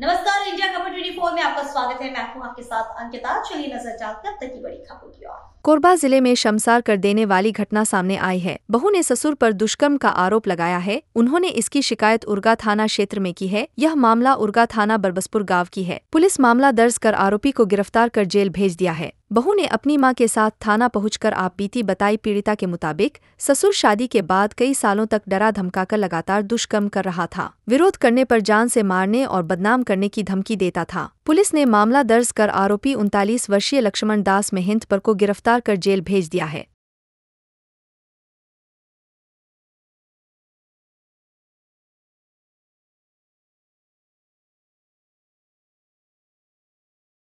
नमस्कार इंडिया खबर twenty four में आपका स्वागत है मैं हूं आपके साथ अंकिता चलिए नजर डालते अब तक की बड़ी खबरों की ओर कोरबा जिले में शमसार कर देने वाली घटना सामने आई है बहू ने ससुर पर दुष्कर्म का आरोप लगाया है उन्होंने इसकी शिकायत उर्गा थाना क्षेत्र में की है यह मामला उर्गा थाना बरबसपुर गाँव की है पुलिस मामला दर्ज कर आरोपी को गिरफ्तार कर जेल भेज दिया है बहू ने अपनी मां के साथ थाना पहुंचकर आप बीती बताई पीड़िता के मुताबिक ससुर शादी के बाद कई सालों तक डरा धमकाकर लगातार दुष्कर्म कर रहा था विरोध करने पर जान से मारने और बदनाम करने की धमकी देता था पुलिस ने मामला दर्ज कर आरोपी उनतालीस वर्षीय लक्ष्मण दास मेहंत पर को गिरफ्तार कर जेल भेज दिया है